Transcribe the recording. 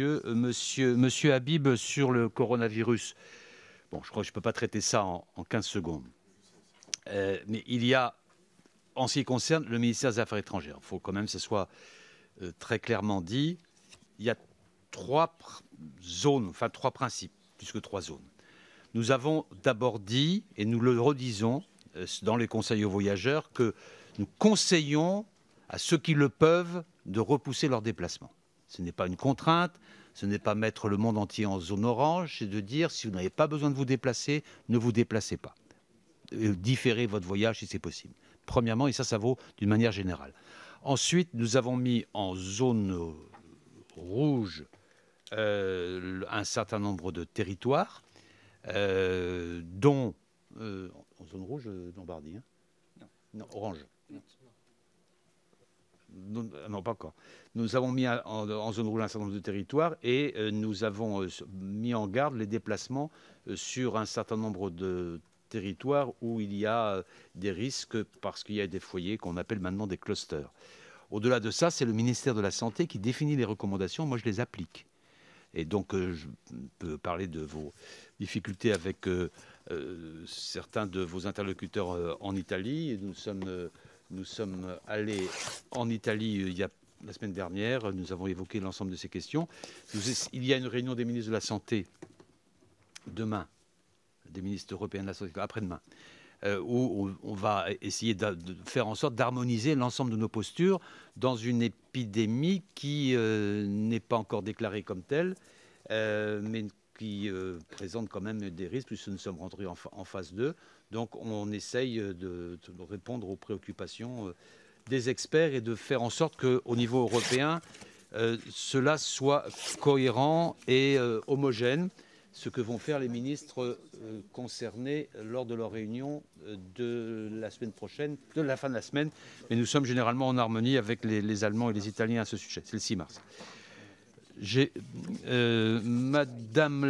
Euh, monsieur, Habib, sur le coronavirus. Bon, je crois que je ne peux pas traiter ça en, 15 secondes. Euh, mais il y a, en ce qui concerne le ministère des Affaires étrangères, il faut quand même que ce soit euh, très clairement dit, il y a trois zones, enfin trois principes, plus que trois zones. Nous avons d'abord dit, et nous le redisons dans les conseils aux voyageurs, que nous conseillons à ceux qui le peuvent de repousser leur déplacements. Ce n'est pas une contrainte, ce n'est pas mettre le monde entier en zone orange, c'est de dire si vous n'avez pas besoin de vous déplacer, ne vous déplacez pas. Différez votre voyage si c'est possible. Premièrement, et ça, ça vaut d'une manière générale. Ensuite, nous avons mis en zone rouge euh, un certain nombre de territoires, euh, dont euh, en zone rouge, Lombardie, hein non. non. orange. Euh, non, pas encore. Nous avons mis en, zone rouge un certain nombre de territoires et euh, nous avons euh, mis en garde les déplacements sur un certain nombre de territoires où il y a des risques parce qu'il y a des foyers qu'on appelle maintenant des clusters. Au-delà de ça, c'est le ministère de la Santé qui définit les recommandations. Moi, je les applique. Et donc, je peux parler de vos difficultés avec certains de vos interlocuteurs en Italie. Nous sommes nous sommes allés en Italie euh, il y a la semaine dernière, nous avons évoqué l'ensemble de ces questions. il y a une réunion des ministres de la Santé demain, des ministres européens de la Santé, après-demain, euh, où on va essayer de faire en sorte d'harmoniser l'ensemble de nos postures dans une épidémie qui euh, n'est pas encore déclarée comme telle, mais qui euh, présente quand même des risques, puisque nous sommes rentrés en, phase 2. Donc on essaye euh, de, répondre aux préoccupations euh, des experts et de faire en sorte qu'au niveau européen, cela soit cohérent et homogène, ce que vont faire les ministres concernés lors de leur réunion de la semaine prochaine, de la fin de la semaine. Mais nous sommes généralement en harmonie avec les, les Allemands et les Italiens à ce sujet. C'est le 6 mars. Madame